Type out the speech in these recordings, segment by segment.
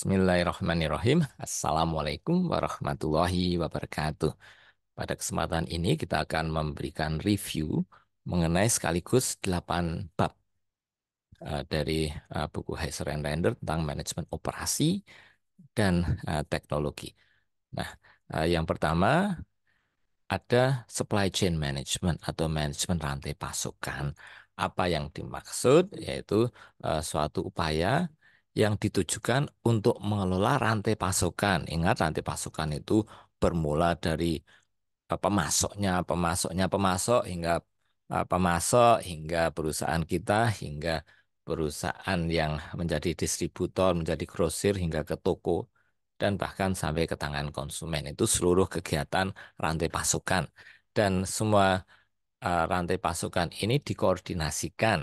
Bismillahirrahmanirrahim. Assalamualaikum warahmatullahi wabarakatuh. Pada kesempatan ini kita akan memberikan review mengenai sekaligus 8 bab eh, dari eh, buku Heiser and Render tentang manajemen operasi dan eh, teknologi. Nah, yang pertama ada supply chain management atau manajemen rantai pasokan. Apa yang dimaksud yaitu suatu upaya yang ditujukan untuk mengelola rantai pasokan. Ingat rantai pasokan itu bermula dari eh, pemasoknya, pemasoknya pemasok hingga eh, pemasok hingga perusahaan kita hingga perusahaan yang menjadi distributor, menjadi grosir hingga ke toko dan bahkan sampai ke tangan konsumen. Itu seluruh kegiatan rantai pasokan dan semua eh, rantai pasokan ini dikoordinasikan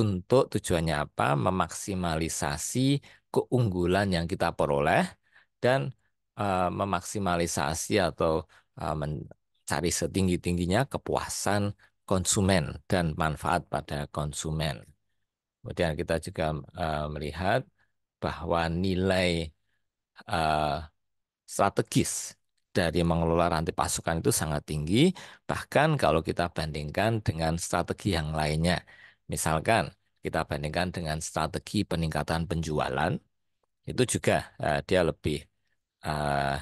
untuk tujuannya apa? Memaksimalisasi keunggulan yang kita peroleh dan uh, eh, memaksimalisasi atau eh, mencari setinggi-tingginya kepuasan konsumen dan manfaat pada konsumen. Kemudian kita juga eh, melihat bahwa nilai strategis dari mengelola rantai pasukan itu sangat tinggi, bahkan kalau kita bandingkan dengan strategi yang lainnya Misalkan kita bandingkan dengan strategi peningkatan penjualan, itu juga uh, dia lebih uh,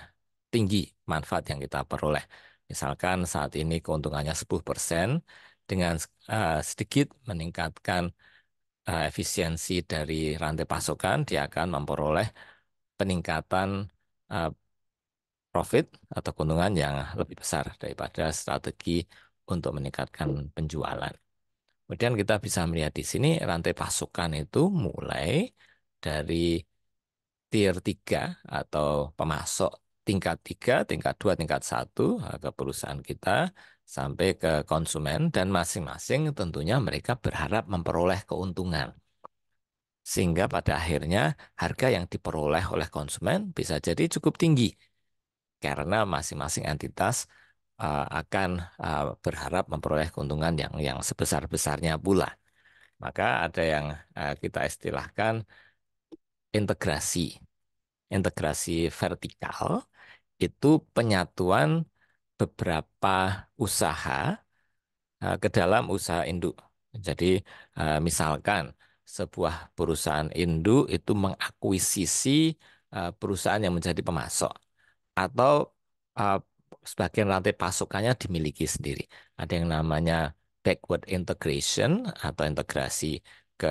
tinggi manfaat yang kita peroleh. Misalkan saat ini keuntungannya 10%, dengan uh, sedikit meningkatkan uh, efisiensi dari rantai pasokan, dia akan memperoleh peningkatan uh, profit atau keuntungan yang lebih besar daripada strategi untuk meningkatkan penjualan. Kemudian kita bisa melihat di sini rantai pasukan itu mulai dari tier 3 atau pemasok tingkat 3, tingkat 2, tingkat 1 eh, ke perusahaan kita sampai ke konsumen dan masing-masing tentunya mereka berharap memperoleh keuntungan. Sehingga pada akhirnya harga yang diperoleh oleh konsumen bisa jadi cukup tinggi karena masing-masing entitas Eh, akan eh, berharap memperoleh keuntungan yang yang sebesar-besarnya pula. Maka ada yang eh, kita istilahkan integrasi. Integrasi vertikal itu penyatuan beberapa usaha ke dalam usaha induk. Jadi misalkan sebuah perusahaan induk itu mengakuisisi perusahaan yang menjadi pemasok atau sebagian rantai pasukannya dimiliki sendiri. Ada yang namanya backward integration atau integrasi ke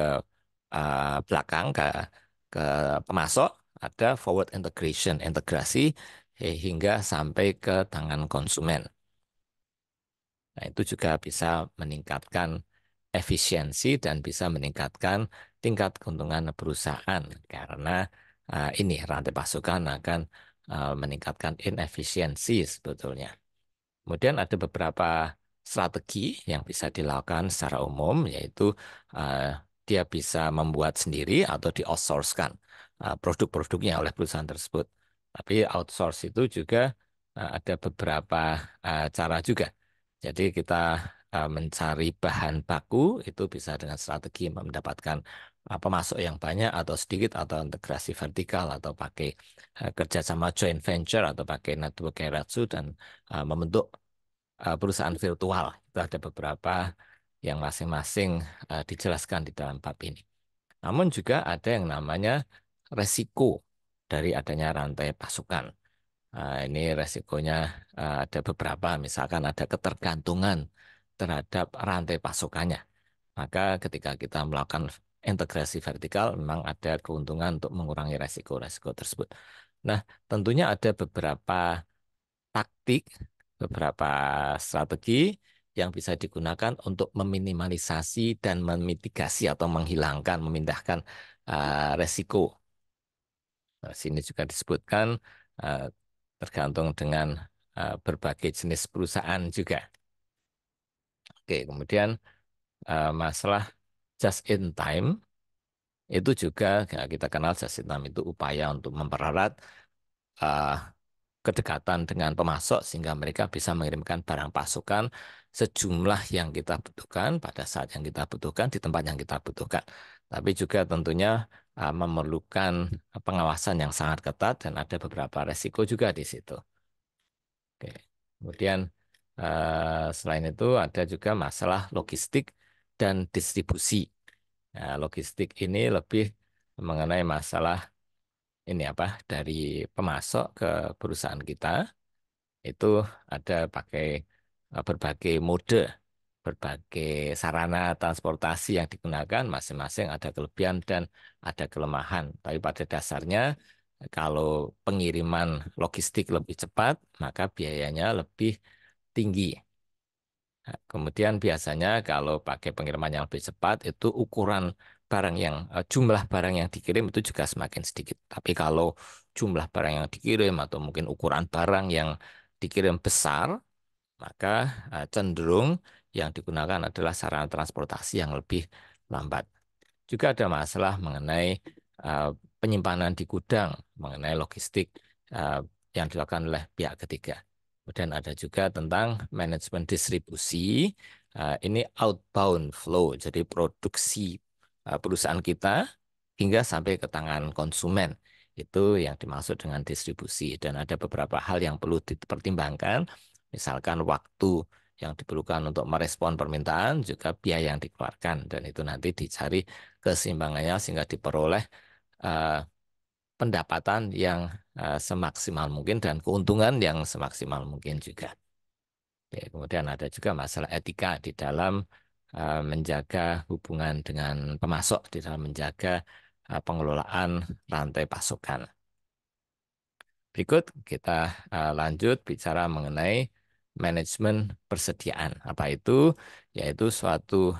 uh, belakang ke ke pemasok, ada forward integration, integrasi hingga sampai ke tangan konsumen. Nah, itu juga bisa meningkatkan efisiensi dan bisa meningkatkan tingkat keuntungan perusahaan karena uh, ini rantai pasukan akan Eh, meningkatkan inefisiensi sebetulnya. Kemudian ada beberapa strategi yang bisa dilakukan secara umum yaitu eh, dia bisa membuat sendiri atau di uh, eh, produk-produknya oleh perusahaan tersebut. Tapi outsource itu juga ada beberapa cara juga. Jadi kita mencari bahan baku itu bisa dengan strategi mendapatkan apa masuk yang banyak atau sedikit atau integrasi vertikal atau pakai uh, kerjasama joint venture atau pakai network keratsu dan uh, membentuk uh, perusahaan virtual itu ada beberapa yang masing-masing uh, dijelaskan di dalam bab ini. Namun juga ada yang namanya resiko dari adanya rantai pasukan. Uh, ini resikonya uh, ada beberapa, misalkan ada ketergantungan terhadap rantai pasukannya. Maka ketika kita melakukan integrasi vertikal memang ada keuntungan untuk mengurangi resiko-resiko tersebut. Nah, tentunya ada beberapa taktik, beberapa strategi yang bisa digunakan untuk meminimalisasi dan memitigasi atau menghilangkan, memindahkan uh, resiko. Nah, sini juga disebutkan uh, tergantung dengan uh, berbagai jenis perusahaan juga. Oke, kemudian uh, masalah just in time itu juga ya, kita kenal just in time itu upaya untuk mempererat uh, kedekatan dengan pemasok sehingga mereka bisa mengirimkan barang pasukan sejumlah yang kita butuhkan pada saat yang kita butuhkan di tempat yang kita butuhkan. Tapi juga tentunya uh, memerlukan pengawasan yang sangat ketat dan ada beberapa resiko juga di situ. Oke. Kemudian uh, selain itu ada juga masalah logistik dan distribusi. Nah, logistik ini lebih mengenai masalah ini apa dari pemasok ke perusahaan kita itu ada pakai eh, berbagai mode, berbagai sarana transportasi yang digunakan masing-masing ada kelebihan dan ada kelemahan. Tapi pada dasarnya kalau pengiriman logistik lebih cepat, maka biayanya lebih tinggi. Kemudian biasanya kalau pakai pengiriman yang lebih cepat itu ukuran barang yang eh, jumlah barang yang dikirim itu juga semakin sedikit. Tapi kalau jumlah barang yang dikirim atau mungkin ukuran barang yang dikirim besar, maka eh, cenderung yang digunakan adalah sarana transportasi yang lebih lambat. Juga ada masalah mengenai eh, penyimpanan di gudang, mengenai logistik yang dilakukan oleh pihak ketiga. Kemudian ada juga tentang manajemen distribusi. Ah, ini outbound flow, jadi produksi ah, perusahaan kita hingga sampai ke tangan konsumen. Itu yang dimaksud dengan distribusi. Dan ada beberapa hal yang perlu dipertimbangkan, misalkan waktu yang diperlukan untuk merespon permintaan, juga biaya yang dikeluarkan. Dan itu nanti dicari keseimbangannya sehingga diperoleh ah, pendapatan yang eh, semaksimal mungkin dan keuntungan yang semaksimal mungkin juga. Oke, kemudian ada juga masalah etika di dalam eh, menjaga hubungan dengan pemasok, di dalam menjaga eh, pengelolaan rantai pasokan. Berikut kita lanjut bicara mengenai manajemen persediaan. Apa itu? Yaitu suatu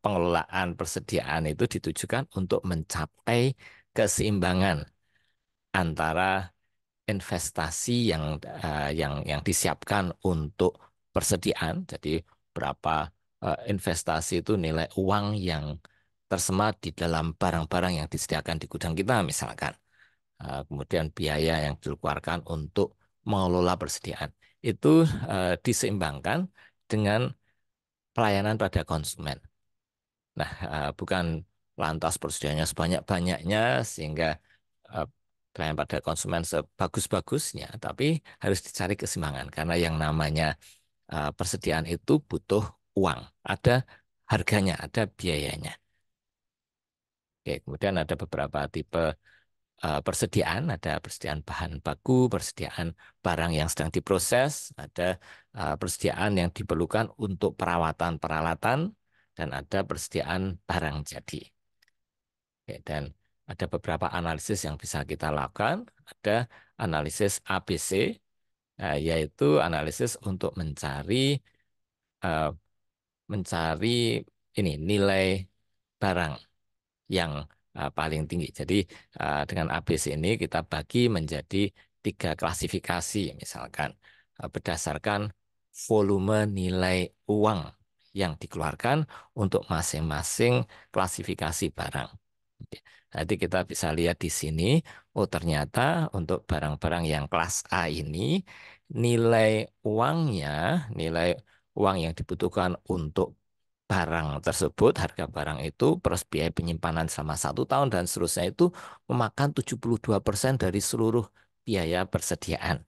pengelolaan persediaan itu ditujukan untuk mencapai keseimbangan antara investasi yang uh, yang yang disiapkan untuk persediaan, jadi berapa uh, investasi itu nilai uang yang tersemat di dalam barang-barang yang disediakan di gudang kita misalkan. Uh, kemudian biaya yang dikeluarkan untuk mengelola persediaan itu uh, diseimbangkan dengan pelayanan pada konsumen. Nah, uh, bukan lantas persediaannya sebanyak-banyaknya sehingga pelayanan pada konsumen sebagus-bagusnya, tapi harus dicari keseimbangan karena yang namanya eh, persediaan itu butuh uang, ada harganya, ada biayanya. Oke, kemudian ada beberapa tipe eh, persediaan, ada persediaan bahan baku, persediaan barang yang sedang diproses, ada eh, persediaan yang diperlukan untuk perawatan peralatan, dan ada persediaan barang jadi. Oke, dan ada beberapa analisis yang bisa kita lakukan. Ada analisis ABC, eh, yaitu analisis untuk mencari eh, mencari ini nilai barang yang eh, paling tinggi. Jadi dengan ABC ini kita bagi menjadi tiga klasifikasi misalkan berdasarkan volume nilai uang yang dikeluarkan untuk masing-masing klasifikasi barang. Nanti kita bisa lihat di sini, oh ternyata untuk barang-barang yang kelas A ini nilai uangnya, nilai uang yang dibutuhkan untuk barang tersebut, harga barang itu plus biaya penyimpanan selama satu tahun dan seterusnya itu memakan 72% dari seluruh biaya persediaan.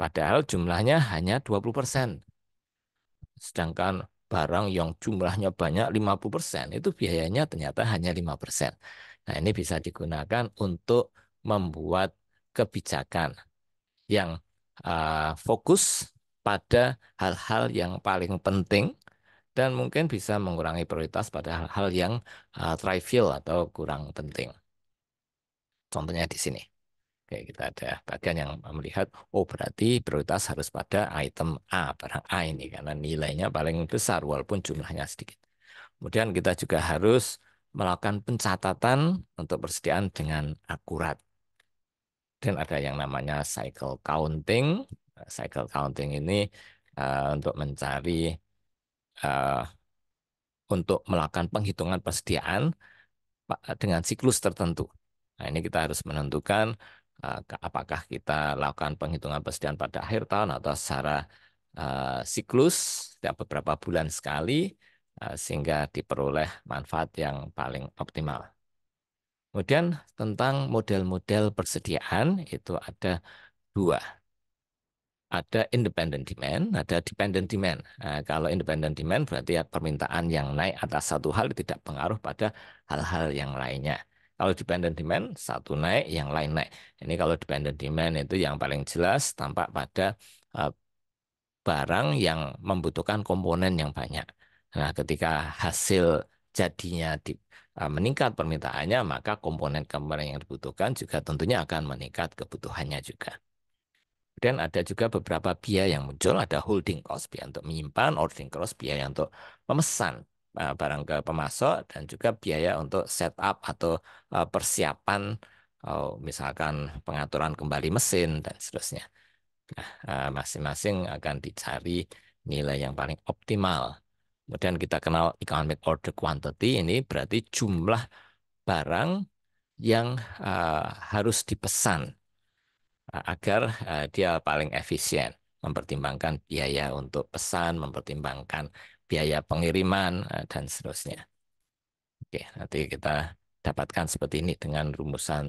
Padahal jumlahnya hanya 20%. Sedangkan barang yang jumlahnya banyak 50%, itu biayanya ternyata hanya 5%. Nah, ini bisa digunakan untuk membuat kebijakan yang uh, fokus pada hal-hal yang paling penting dan mungkin bisa mengurangi prioritas pada hal-hal yang uh, trivial atau kurang penting. Contohnya di sini. Oke, kita ada bagian yang melihat, oh berarti prioritas harus pada item A, barang A ini, karena nilainya paling besar walaupun jumlahnya sedikit. Kemudian kita juga harus melakukan pencatatan untuk persediaan dengan akurat. Dan ada yang namanya cycle counting. Cycle counting ini uh, untuk mencari, uh, untuk melakukan penghitungan persediaan dengan siklus tertentu. Nah, ini kita harus menentukan Eh, apakah kita lakukan penghitungan persediaan pada akhir tahun atau secara eh, siklus setiap beberapa bulan sekali eh, sehingga diperoleh manfaat yang paling optimal. Kemudian tentang model-model persediaan itu ada dua. Ada independent demand, ada dependent demand. Nah, kalau independent demand berarti ya permintaan yang naik atas satu hal tidak pengaruh pada hal-hal yang lainnya. Kalau dependent demand, satu naik, yang lain naik. Ini kalau dependent demand itu yang paling jelas tampak pada eh, barang yang membutuhkan komponen yang banyak. Nah, ketika hasil jadinya di, eh, meningkat permintaannya, maka komponen-komponen yang dibutuhkan juga tentunya akan meningkat kebutuhannya juga. Dan ada juga beberapa biaya yang muncul, ada holding cost biaya untuk menyimpan, ordering cost biaya untuk memesan. Eh, barang ke pemasok dan juga biaya untuk setup atau eh, persiapan misalkan pengaturan kembali mesin dan seterusnya. Nah, eh, masing-masing akan dicari nilai yang paling optimal. Kemudian kita kenal economic order quantity ini berarti jumlah barang yang harus dipesan agar dia paling efisien, mempertimbangkan biaya untuk pesan, mempertimbangkan biaya pengiriman, eh, dan seterusnya. Oke, nanti kita dapatkan seperti ini dengan rumusan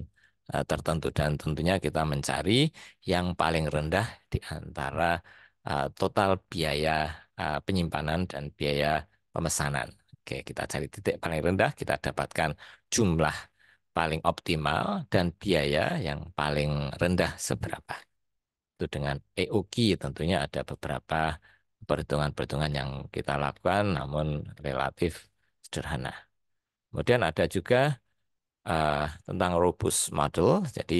eh, tertentu dan tentunya kita mencari yang paling rendah di antara eh, total biaya penyimpanan dan biaya pemesanan. Oke, kita cari titik paling rendah, kita dapatkan jumlah paling optimal dan biaya yang paling rendah seberapa. Itu dengan EOQ tentunya ada beberapa perhitungan-perhitungan yang kita lakukan namun relatif sederhana. Kemudian ada juga uh, tentang robust model. Jadi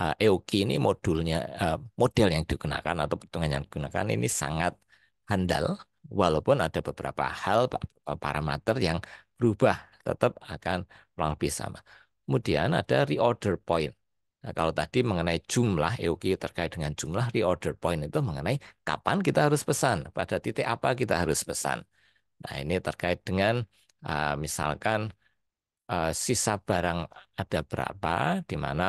uh, eh, EOK ini modulnya uh, model yang digunakan atau perhitungan yang digunakan ini sangat handal walaupun ada beberapa hal parameter yang berubah tetap akan kurang lebih sama. Kemudian ada reorder point. Nah, kalau tadi mengenai jumlah, EOQ terkait dengan jumlah reorder point itu mengenai kapan kita harus pesan, pada titik apa kita harus pesan. Nah, ini terkait dengan uh, misalkan uh, sisa barang ada berapa, di mana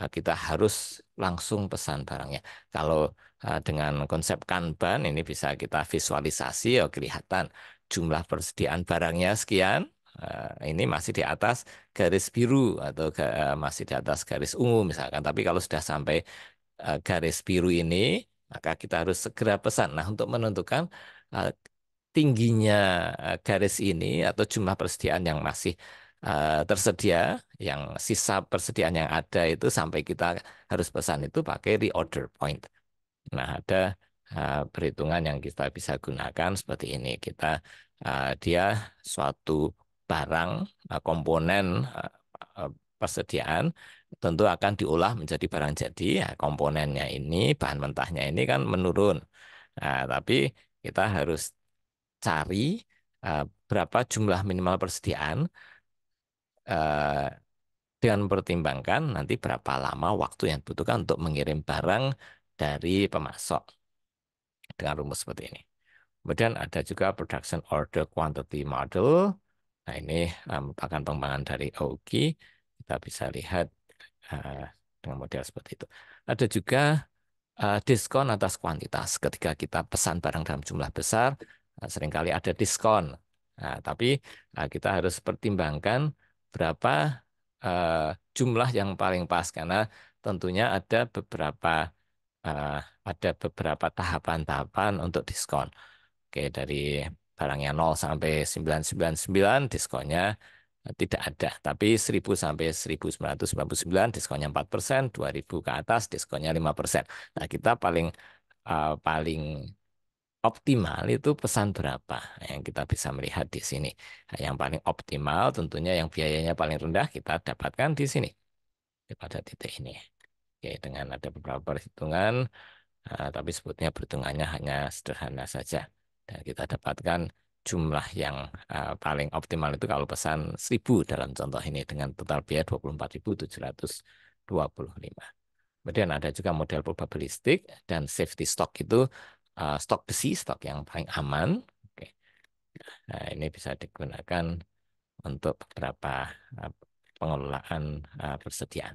uh, kita harus langsung pesan barangnya. Kalau uh, dengan konsep Kanban ini bisa kita visualisasi, ya kelihatan jumlah persediaan barangnya sekian, Eh, ini masih di atas garis biru atau eh, masih di atas garis ungu misalkan. Tapi kalau sudah sampai eh, garis biru ini, maka kita harus segera pesan. Nah, untuk menentukan tingginya garis ini atau jumlah persediaan yang masih tersedia, yang sisa persediaan yang ada itu sampai kita harus pesan itu pakai reorder point. Nah, ada perhitungan yang kita bisa gunakan seperti ini. Kita dia suatu barang, eh, komponen eh, eh, persediaan tentu akan diolah menjadi barang jadi. Ya, komponennya ini, bahan mentahnya ini kan menurun. Nah, tapi kita harus cari berapa jumlah minimal persediaan uh, dengan mempertimbangkan nanti berapa lama waktu yang dibutuhkan untuk mengirim barang dari pemasok dengan rumus seperti ini. Kemudian ada juga production order quantity model. Nah ini eh, merupakan pengembangan dari Oki Kita bisa lihat eh, dengan model seperti itu. Ada juga eh, diskon atas kuantitas. Ketika kita pesan barang dalam jumlah besar, seringkali ada diskon. Nah, tapi kita harus pertimbangkan berapa jumlah yang paling pas karena tentunya ada beberapa ada beberapa tahapan-tahapan untuk diskon. Oke, dari barangnya 0 sampai 999 diskonnya tidak ada. Tapi 1000 sampai 1999 diskonnya 4 2000 ke atas diskonnya 5 Nah kita paling uh, paling optimal itu pesan berapa yang kita bisa melihat di sini. Nah, yang paling optimal tentunya yang biayanya paling rendah kita dapatkan di sini pada titik ini. Oke, dengan ada beberapa perhitungan, uh, tapi sebutnya perhitungannya hanya sederhana saja dan kita dapatkan jumlah yang uh, paling optimal itu kalau pesan 1000 dalam contoh ini dengan total biaya 24.725. Kemudian ada juga model probabilistik dan safety stock itu uh, stok besi, stok yang paling aman. Oke. Nah, ini bisa digunakan untuk beberapa uh, pengelolaan uh, persediaan.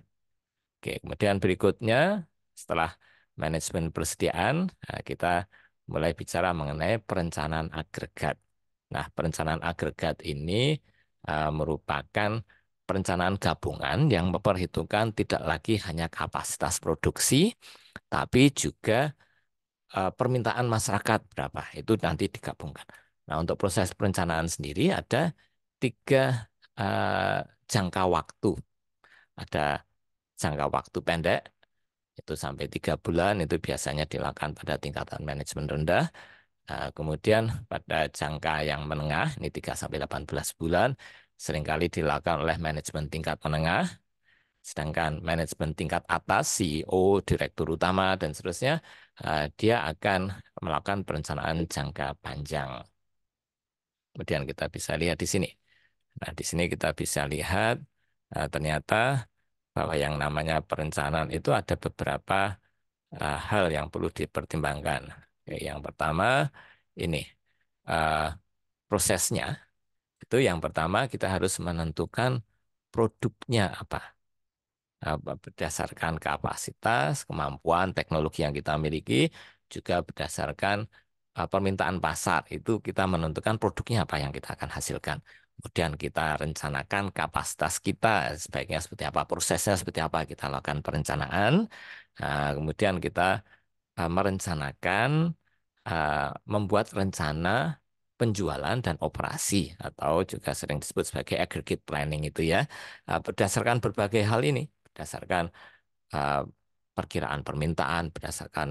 Oke, kemudian berikutnya setelah manajemen persediaan, uh, kita mulai bicara mengenai perencanaan agregat. Nah, perencanaan agregat ini uh, merupakan perencanaan gabungan yang memperhitungkan tidak lagi hanya kapasitas produksi, tapi juga uh, permintaan masyarakat berapa. Itu nanti digabungkan. Nah, untuk proses perencanaan sendiri ada tiga uh, jangka waktu. Ada jangka waktu pendek, itu sampai tiga bulan itu biasanya dilakukan pada tingkatan manajemen rendah. Nah, kemudian pada jangka yang menengah, ini 3 sampai 18 bulan, seringkali dilakukan oleh manajemen tingkat menengah. Sedangkan manajemen tingkat atas, CEO, direktur utama, dan seterusnya, eh, dia akan melakukan perencanaan jangka panjang. Kemudian kita bisa lihat di sini. Nah, di sini kita bisa lihat eh, ternyata bahwa yang namanya perencanaan itu ada beberapa uh, hal yang perlu dipertimbangkan. Ya, yang pertama ini uh, prosesnya itu yang pertama kita harus menentukan produknya apa nah, berdasarkan kapasitas, kemampuan, teknologi yang kita miliki, juga berdasarkan eh, permintaan pasar. Itu kita menentukan produknya apa yang kita akan hasilkan. Kemudian kita rencanakan kapasitas kita sebaiknya seperti apa, prosesnya seperti apa kita lakukan perencanaan. Nah, kemudian kita uh, merencanakan uh, membuat rencana penjualan dan operasi atau juga sering disebut sebagai aggregate planning itu ya. Uh, berdasarkan berbagai hal ini, berdasarkan uh, perkiraan permintaan, berdasarkan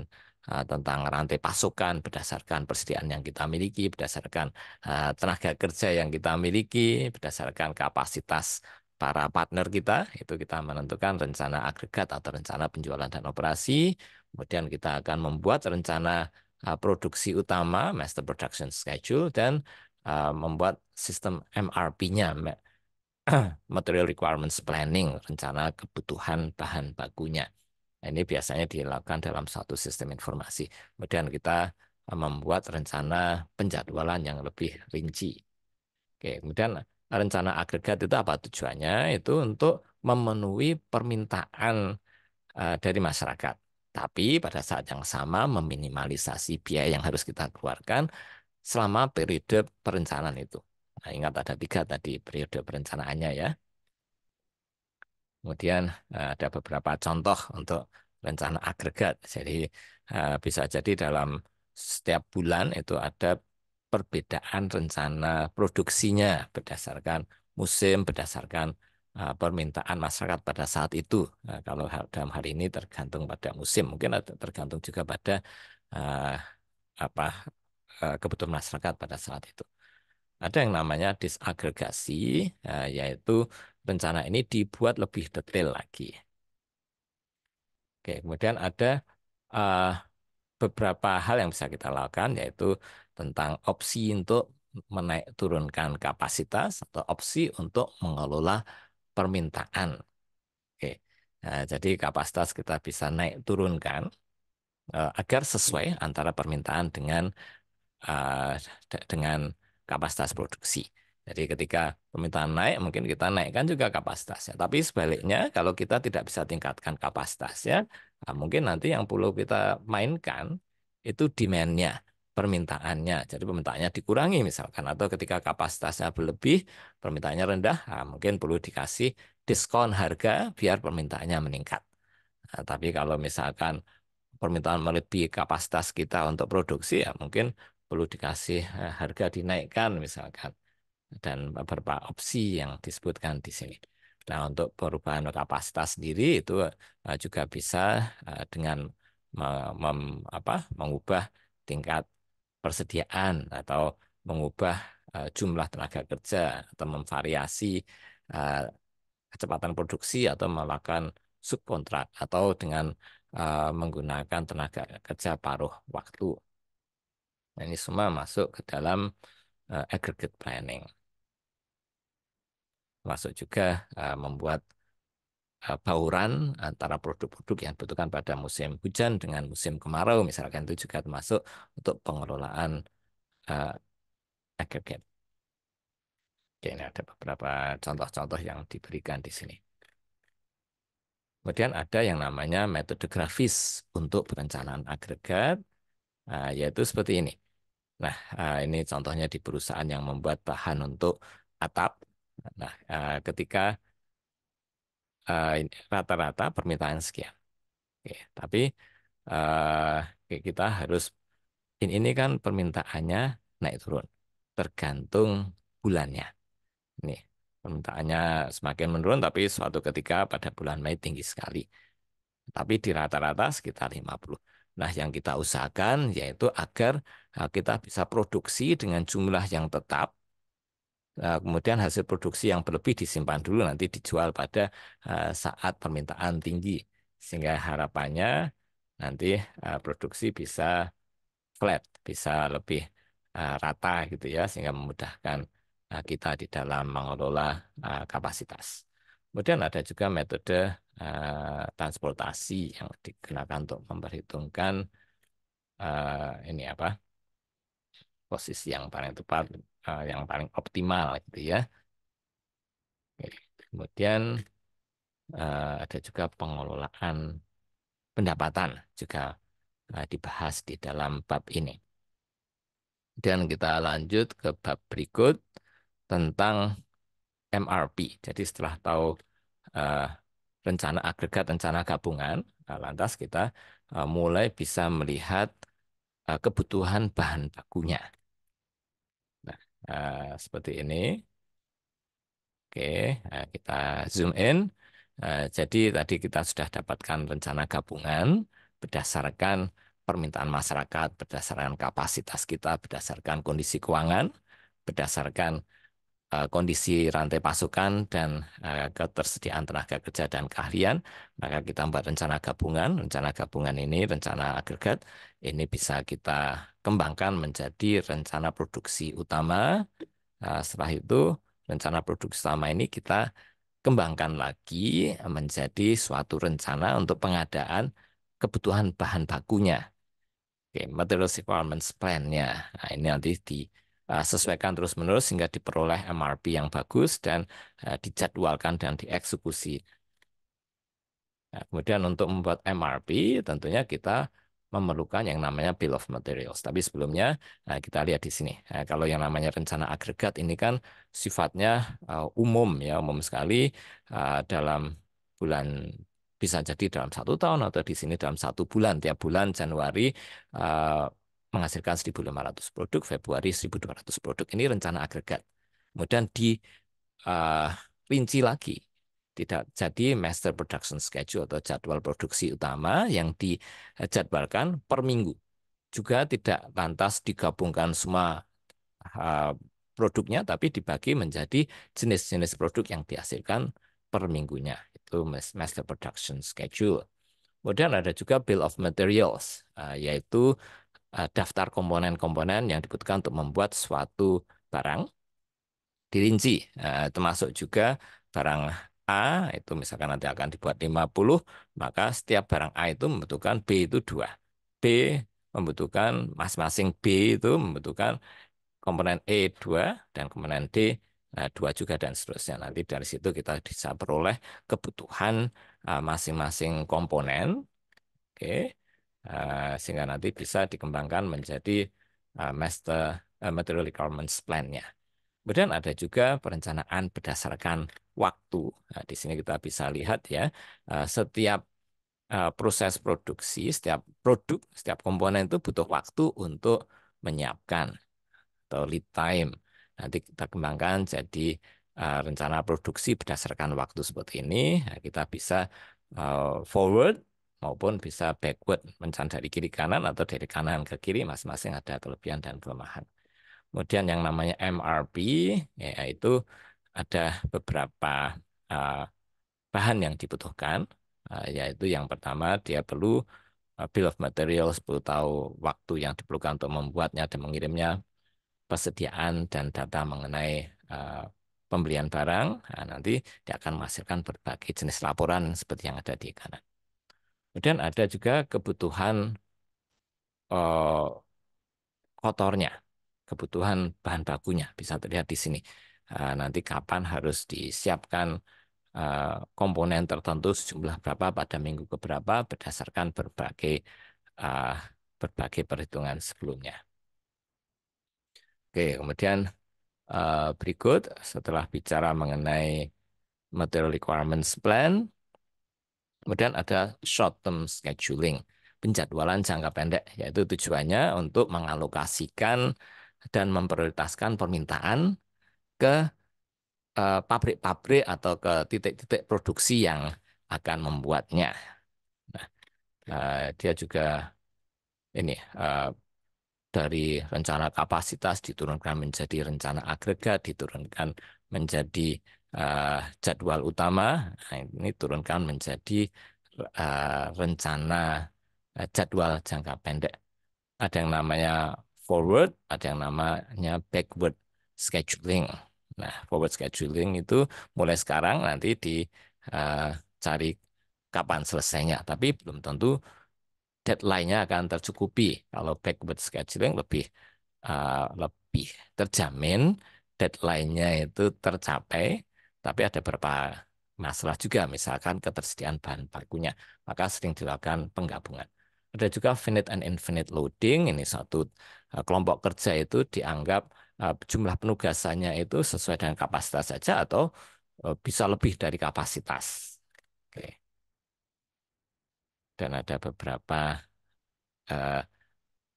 Eh, tentang rantai pasokan berdasarkan persediaan yang kita miliki, berdasarkan eh, tenaga kerja yang kita miliki, berdasarkan kapasitas para partner kita, itu kita menentukan rencana agregat atau rencana penjualan dan operasi. Kemudian kita akan membuat rencana eh, produksi utama, master production schedule, dan membuat sistem MRP-nya, material requirements planning, rencana kebutuhan bahan bakunya. Nah, ini biasanya dilakukan dalam satu sistem informasi. Kemudian kita eh, membuat rencana penjadwalan yang lebih rinci. Oke, kemudian eh, rencana agregat itu apa tujuannya? Itu untuk memenuhi permintaan eh, dari masyarakat. Tapi pada saat yang sama meminimalisasi biaya yang harus kita keluarkan selama periode perencanaan itu. Nah, ingat ada tiga tadi periode perencanaannya ya. Kemudian eh, ada beberapa contoh untuk rencana agregat. Jadi eh, bisa jadi dalam setiap bulan itu ada perbedaan rencana produksinya berdasarkan musim, berdasarkan eh, permintaan masyarakat pada saat itu. Nah, kalau dalam hari ini tergantung pada musim, mungkin tergantung juga pada apa kebutuhan masyarakat pada saat itu. Ada yang namanya disagregasi, yaitu Bencana ini dibuat lebih detail lagi. Oke, kemudian ada uh, beberapa hal yang bisa kita lakukan yaitu tentang opsi untuk menaik turunkan kapasitas atau opsi untuk mengelola permintaan. Oke. Nah, jadi kapasitas kita bisa naik turunkan uh, agar sesuai antara permintaan dengan uh, dengan kapasitas produksi. Jadi ketika permintaan naik, mungkin kita naikkan juga kapasitasnya. Tapi sebaliknya, kalau kita tidak bisa tingkatkan kapasitasnya, nah mungkin nanti yang perlu kita mainkan itu demand-nya, permintaannya. Jadi permintaannya dikurangi misalkan. Atau ketika kapasitasnya berlebih, permintaannya rendah, nah mungkin perlu dikasih diskon harga biar permintaannya meningkat. Nah, tapi kalau misalkan permintaan melebihi kapasitas kita untuk produksi, ya mungkin perlu dikasih eh, harga dinaikkan misalkan dan beberapa opsi yang disebutkan di sini. Nah, untuk perubahan kapasitas sendiri itu eh, juga bisa eh, dengan mem, apa, mengubah tingkat persediaan atau mengubah eh, jumlah tenaga kerja atau memvariasi kecepatan produksi atau melakukan subkontrak atau dengan menggunakan tenaga kerja paruh waktu. Nah, ini semua masuk ke dalam aggregate planning termasuk juga eh, membuat eh, bauran antara produk-produk yang dibutuhkan pada musim hujan dengan musim kemarau misalkan itu juga termasuk untuk pengelolaan uh, eh, agregat. Oke, ini ada beberapa contoh-contoh yang diberikan di sini. Kemudian ada yang namanya metode grafis untuk perencanaan agregat, yaitu seperti ini. Nah, ini contohnya di perusahaan yang membuat bahan untuk atap Nah, uh, ketika eh, rata-rata uh, permintaan sekian. Oke, tapi uh, kita harus ini, ini kan permintaannya naik turun tergantung bulannya. nih permintaannya semakin menurun tapi suatu ketika pada bulan Mei tinggi sekali. Tapi di rata-rata sekitar 50. Nah, yang kita usahakan yaitu agar kita bisa produksi dengan jumlah yang tetap Nah, kemudian hasil produksi yang berlebih disimpan dulu nanti dijual pada eh, saat permintaan tinggi sehingga harapannya nanti eh, produksi bisa flat, bisa lebih eh, rata gitu ya sehingga memudahkan kita di dalam mengelola kapasitas. Kemudian ada juga metode transportasi yang digunakan untuk memperhitungkan ini apa? posisi yang paling tepat Eh, yang paling optimal gitu ya. Kemudian eh, ada juga pengelolaan pendapatan juga eh, dibahas di dalam bab ini. Dan kita lanjut ke bab berikut tentang MRP. Jadi setelah tahu rencana agregat, rencana gabungan, lantas kita mulai bisa melihat kebutuhan bahan bakunya. Nah, seperti ini. Oke, nah, kita zoom in. Nah, jadi tadi kita sudah dapatkan rencana gabungan berdasarkan permintaan masyarakat, berdasarkan kapasitas kita, berdasarkan kondisi keuangan, berdasarkan Eh, kondisi rantai pasukan dan eh, ketersediaan tenaga kerja dan keahlian, maka kita membuat rencana gabungan. Rencana gabungan ini, rencana agregat, ini bisa kita kembangkan menjadi rencana produksi utama. Eh, setelah itu, rencana produksi utama ini kita kembangkan lagi menjadi suatu rencana untuk pengadaan kebutuhan bahan bakunya. Oke, material requirements plan-nya. Nah, ini nanti di Eh, sesuaikan terus-menerus sehingga diperoleh MRP yang bagus dan eh, dijadwalkan dan dieksekusi. Nah, kemudian untuk membuat MRP tentunya kita memerlukan yang namanya bill of materials. Tapi sebelumnya eh, kita lihat di sini. kalau yang namanya rencana agregat ini kan sifatnya umum ya, umum sekali dalam bulan bisa jadi dalam satu tahun atau di sini dalam satu bulan tiap bulan Januari menghasilkan 1.500 produk, Februari 1.200 produk. Ini rencana agregat. Kemudian di uh, rinci lagi. Tidak jadi master production schedule atau jadwal produksi utama yang dijadwalkan per minggu. Juga tidak lantas digabungkan semua uh, produknya, tapi dibagi menjadi jenis-jenis produk yang dihasilkan per minggunya. Itu master production schedule. Kemudian ada juga bill of materials, uh, yaitu Eh, daftar komponen-komponen yang dibutuhkan untuk membuat suatu barang dirinci eh, termasuk juga barang A itu misalkan nanti akan dibuat 50 maka setiap barang A itu membutuhkan B itu dua B membutuhkan masing-masing B itu membutuhkan komponen E 2 dan komponen D eh, dua juga dan seterusnya nanti dari situ kita bisa peroleh kebutuhan masing-masing komponen oke Eh, sehingga nanti bisa dikembangkan menjadi eh, master eh, material requirements plan-nya. Kemudian ada juga perencanaan berdasarkan waktu. Nah, di sini kita bisa lihat ya, setiap proses produksi, setiap produk, setiap komponen itu butuh waktu untuk menyiapkan atau lead time. Nanti kita kembangkan jadi rencana produksi berdasarkan waktu seperti ini. Nah, kita bisa forward maupun bisa backward mencan dari kiri kanan atau dari kanan ke kiri masing-masing ada kelebihan dan kelemahan. Kemudian yang namanya MRP yaitu ada beberapa eh, bahan yang dibutuhkan eh, yaitu yang pertama dia perlu eh, bill of materials perlu tahu waktu yang diperlukan untuk membuatnya dan mengirimnya persediaan dan data mengenai pembelian barang, nah, nanti dia akan menghasilkan berbagai jenis laporan seperti yang ada di kanan. Kemudian ada juga kebutuhan uh, kotornya, kebutuhan bahan bakunya. Bisa terlihat di sini. Uh, nanti kapan harus disiapkan uh, komponen tertentu sejumlah berapa pada minggu keberapa berdasarkan berbagai uh, berbagai perhitungan sebelumnya. Oke, kemudian berikut setelah bicara mengenai material requirements plan, Kemudian ada short term scheduling, penjadwalan jangka pendek, yaitu tujuannya untuk mengalokasikan dan memprioritaskan permintaan ke eh, pabrik-pabrik atau ke titik-titik produksi yang akan membuatnya. Nah, eh, dia juga ini eh, dari rencana kapasitas diturunkan menjadi rencana agregat, diturunkan menjadi uh, jadwal utama nah, ini turunkan menjadi uh, rencana uh, jadwal jangka pendek ada yang namanya forward ada yang namanya backward scheduling nah forward scheduling itu mulai sekarang nanti dicari uh, kapan selesainya tapi belum tentu deadline-nya akan tercukupi kalau backward scheduling lebih uh, lebih terjamin deadline-nya itu tercapai tapi ada beberapa masalah juga, misalkan ketersediaan bahan bakunya. Maka sering dilakukan penggabungan. Ada juga finite and infinite loading. Ini satu eh, kelompok kerja itu dianggap eh, jumlah penugasannya itu sesuai dengan kapasitas saja atau eh, bisa lebih dari kapasitas. Oke. Dan ada beberapa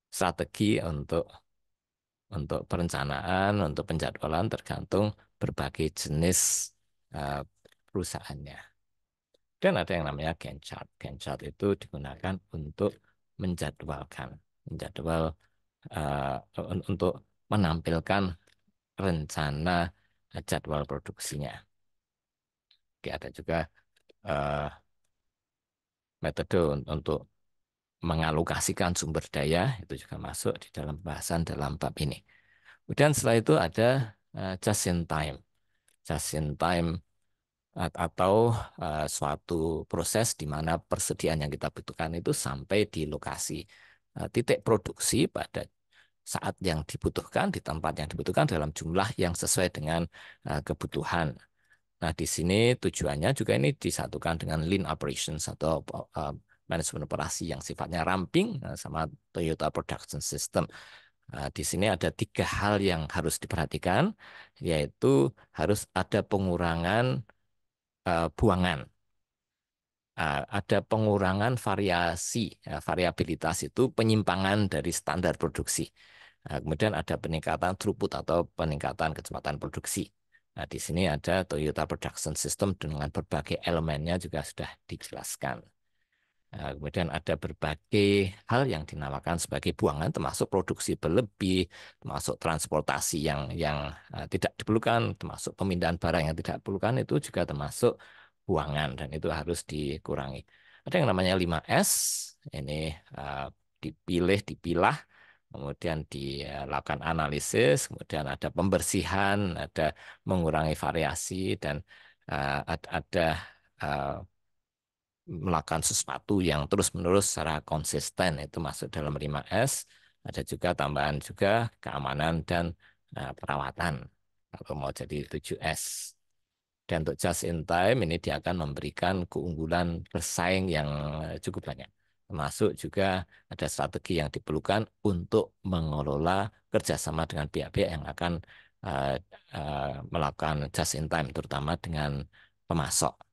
strategi untuk untuk perencanaan, untuk penjadwalan tergantung berbagai jenis Eh, perusahaannya. Dan ada yang namanya Gantt chart. Gantt chart itu digunakan untuk menjadwalkan, menjadwal uh, untuk menampilkan rencana eh, jadwal produksinya. Oke, ada juga uh, metode untuk mengalokasikan sumber daya itu juga masuk di dalam pembahasan dalam bab ini. Kemudian setelah itu ada uh, just in time just in time atau uh, suatu proses di mana persediaan yang kita butuhkan itu sampai di lokasi uh, titik produksi pada saat yang dibutuhkan di tempat yang dibutuhkan dalam jumlah yang sesuai dengan uh, kebutuhan. Nah, di sini tujuannya juga ini disatukan dengan lean operations atau uh, manajemen operasi yang sifatnya ramping sama Toyota Production System. Nah, di sini ada tiga hal yang harus diperhatikan, yaitu harus ada pengurangan uh, buangan. Uh, ada pengurangan variasi, uh, variabilitas itu penyimpangan dari standar produksi. Nah, kemudian ada peningkatan throughput atau peningkatan kecepatan produksi. Nah, di sini ada Toyota Production System dengan berbagai elemennya juga sudah dijelaskan. Nah, kemudian ada berbagai hal yang dinamakan sebagai buangan, termasuk produksi berlebih, termasuk transportasi yang yang eh, tidak diperlukan, termasuk pemindahan barang yang tidak diperlukan itu juga termasuk buangan dan itu harus dikurangi. Ada yang namanya 5S, ini eh, dipilih, dipilah, kemudian dilakukan analisis, kemudian ada pembersihan, ada mengurangi variasi dan eh, ada melakukan sesuatu yang terus-menerus secara konsisten itu masuk dalam 5S. Ada juga tambahan juga keamanan dan eh, perawatan kalau mau jadi 7S. Dan untuk just in time ini dia akan memberikan keunggulan bersaing yang eh, cukup banyak. Termasuk juga ada strategi yang diperlukan untuk mengelola kerjasama dengan pihak-pihak yang akan eh, melakukan just in time, terutama dengan pemasok.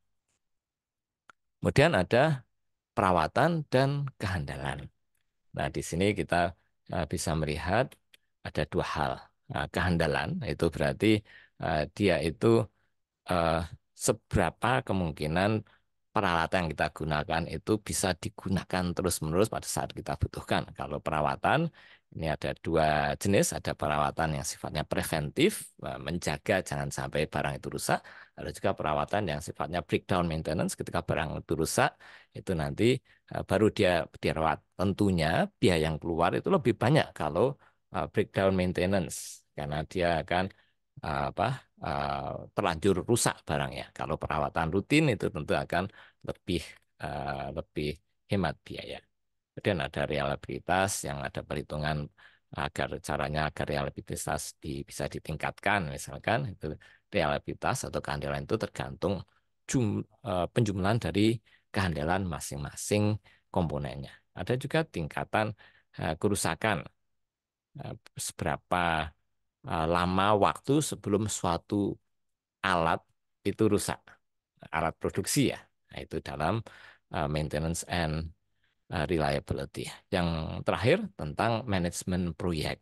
Kemudian ada perawatan dan kehandalan. Nah, di sini kita eh, bisa melihat ada dua hal. Nah, kehandalan itu berarti eh, dia itu eh, seberapa kemungkinan peralatan yang kita gunakan itu bisa digunakan terus-menerus pada saat kita butuhkan. Kalau perawatan, ini ada dua jenis, ada perawatan yang sifatnya preventif, menjaga jangan sampai barang itu rusak, ada juga perawatan yang sifatnya breakdown maintenance ketika barang itu rusak itu nanti eh, baru dia dirawat. Tentunya biaya yang keluar itu lebih banyak kalau eh, breakdown maintenance karena dia akan eh, apa terlanjur rusak barangnya. Kalau perawatan rutin itu tentu akan lebih lebih hemat biaya. Kemudian ada realabilitas yang ada perhitungan agar caranya agar reliabilitas bisa ditingkatkan misalkan itu realitas atau keandalan itu tergantung jum, eh, penjumlahan dari keandalan masing-masing komponennya. Ada juga tingkatan eh, kerusakan eh, seberapa lama waktu sebelum suatu alat itu rusak alat produksi ya nah, itu dalam maintenance and reliability yang terakhir tentang manajemen proyek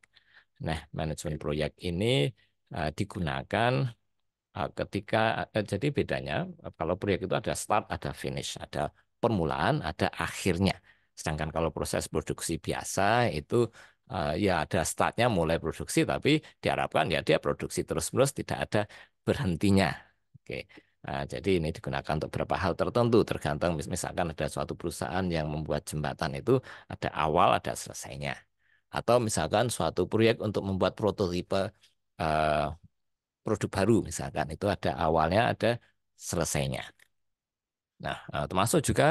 nah manajemen proyek ini digunakan Ah, ketika eh, jadi bedanya eh, kalau proyek itu ada start, ada finish, ada permulaan, ada akhirnya. Sedangkan kalau proses produksi biasa itu eh, ya ada startnya mulai produksi, tapi diharapkan ya dia produksi terus-menerus tidak ada berhentinya. Oke. Nah, jadi ini digunakan untuk beberapa hal tertentu, tergantung misalkan ada suatu perusahaan yang membuat jembatan itu ada awal, ada selesainya. Atau misalkan suatu proyek untuk membuat prototipe produk baru misalkan itu ada awalnya ada selesainya. Nah, eh, termasuk juga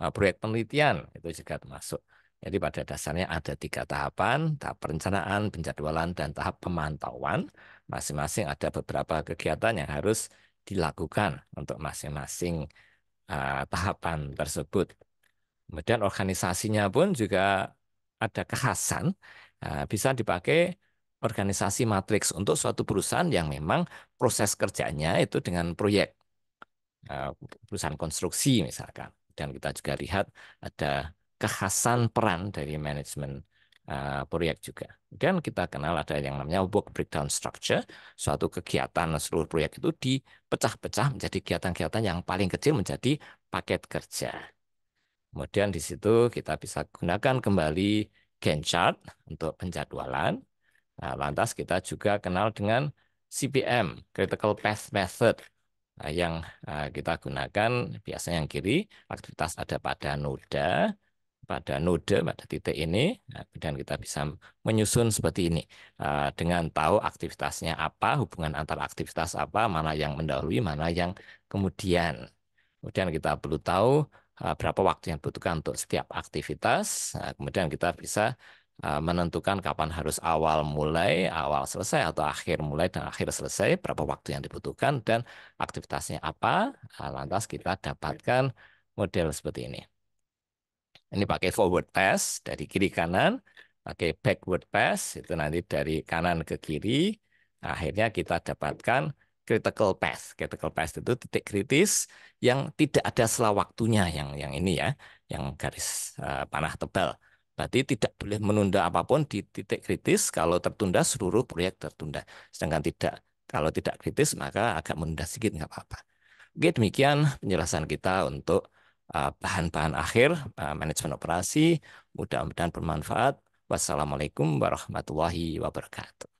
eh, proyek penelitian itu juga termasuk. Jadi pada dasarnya ada tiga tahapan, tahap perencanaan, penjadwalan, dan tahap pemantauan. Masing-masing ada beberapa kegiatan yang harus dilakukan untuk masing-masing eh, tahapan tersebut. Kemudian organisasinya pun juga ada kekhasan, bisa dipakai organisasi matriks untuk suatu perusahaan yang memang proses kerjanya itu dengan proyek eh, perusahaan konstruksi misalkan dan kita juga lihat ada kekhasan peran dari manajemen eh, proyek juga dan kita kenal ada yang namanya work breakdown structure suatu kegiatan seluruh proyek itu dipecah-pecah menjadi kegiatan-kegiatan yang paling kecil menjadi paket kerja kemudian di situ kita bisa gunakan kembali Gantt chart untuk penjadwalan Nah, lantas kita juga kenal dengan CPM, Critical Path Method, nah, yang eh, kita gunakan biasanya yang kiri, aktivitas ada pada noda, pada node pada titik ini nah, Kemudian kita bisa menyusun seperti ini eh, dengan tahu aktivitasnya apa hubungan antara aktivitas apa mana yang mendahului mana yang kemudian kemudian kita perlu tahu eh, berapa waktu yang dibutuhkan untuk setiap aktivitas nah, kemudian kita bisa Eh, menentukan kapan harus awal mulai, awal selesai atau akhir mulai dan akhir selesai, berapa waktu yang dibutuhkan dan aktivitasnya apa. Eh, lantas kita dapatkan model seperti ini. Ini pakai forward pass dari kiri kanan, pakai backward pass itu nanti dari kanan ke kiri. Akhirnya kita dapatkan critical path. Critical path itu titik kritis yang tidak ada selah waktunya yang yang ini ya, yang garis uh, panah tebal. Berarti tidak boleh menunda apapun di titik kritis. Kalau tertunda, seluruh proyek tertunda. Sedangkan tidak kalau tidak kritis, maka agak menunda sedikit, nggak apa-apa. Oke, demikian penjelasan kita untuk uh, bahan-bahan akhir uh, manajemen operasi. Mudah-mudahan bermanfaat. Wassalamualaikum warahmatullahi wabarakatuh.